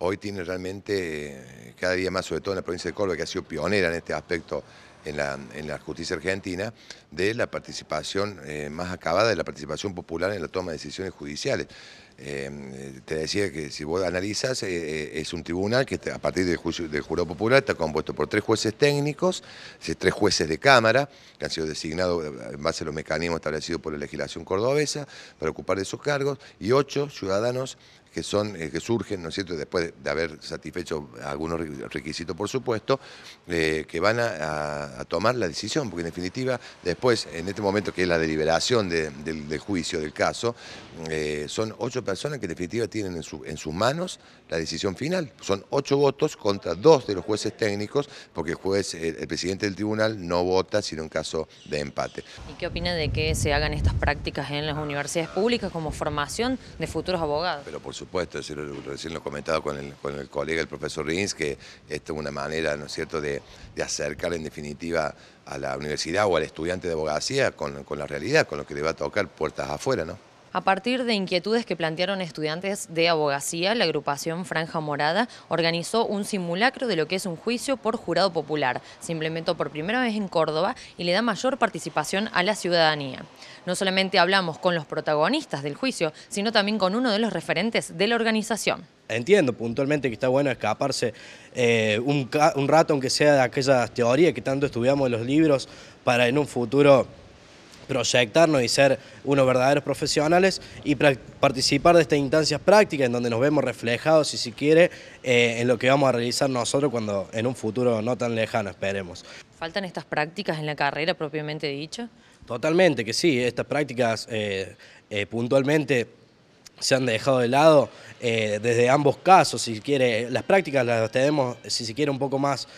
hoy tiene realmente eh, cada día más, sobre todo en la provincia de Córdoba, que ha sido pionera en este aspecto en la, en la justicia argentina, de la participación eh, más acabada, de la participación popular en la toma de decisiones judiciales. Eh, te decía que si vos analizas, es un tribunal que a partir del, jurado popular está compuesto por tres jueces técnicos, tres jueces de Cámara, que han sido designados en base a los mecanismos establecidos por la legislación cordobesa para ocupar de esos cargos, y ocho ciudadanos que, son, eh, que surgen, ¿no es cierto?, después de haber satisfecho algunos requisitos, por supuesto, eh, que van a, tomar la decisión, porque en definitiva, después, en este momento que es la deliberación del, juicio, del caso, eh, son ocho personas que en definitiva tienen en, sus manos la decisión final. Son ocho votos contra dos de los jueces técnicos, porque el juez, el, presidente del tribunal no vota, sino en caso de empate. ¿Y qué opina de que se hagan estas prácticas en las universidades públicas como formación de futuros abogados? supuesto, recién lo comentaba con el, con el colega, el profesor Rins, que esto es una manera, ¿no es cierto?, de, acercar en definitiva a la universidad o al estudiante de abogacía con, con la realidad, con lo que le va a tocar puertas afuera, ¿no? A partir de inquietudes que plantearon estudiantes de abogacía, la agrupación Franja Morada organizó un simulacro de lo que es un juicio por jurado popular. Se implementó por primera vez en Córdoba y le da mayor participación a la ciudadanía. No solamente hablamos con los protagonistas del juicio, sino también con uno de los referentes de la organización entiendo puntualmente que está bueno escaparse eh, un, un, rato, aunque sea de aquellas teorías que tanto estudiamos en los libros, para en un futuro proyectarnos y ser unos verdaderos profesionales y participar de estas instancias prácticas en donde nos vemos reflejados, si se quiere, eh, en lo que vamos a realizar nosotros cuando en un futuro no tan lejano, esperemos. ¿Faltan estas prácticas en la carrera propiamente dicho? Totalmente, que sí, estas prácticas eh, eh, puntualmente se han dejado de lado desde ambos casos, si quiere, las prácticas las tenemos, si se quiere, un poco más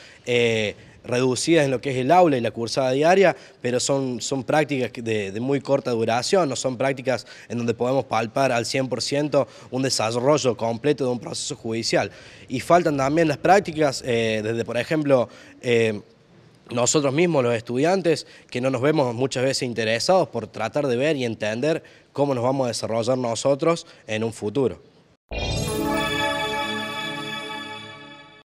reducidas en lo que es el aula y la cursada diaria, pero son, prácticas de, muy corta duración, no son prácticas en donde podemos palpar al 100% un desarrollo completo de un proceso judicial. Y faltan también las prácticas, eh, desde por ejemplo... Eh, nosotros mismos, los estudiantes, que no nos vemos muchas veces interesados por tratar de ver y entender cómo nos vamos a desarrollar nosotros en un futuro.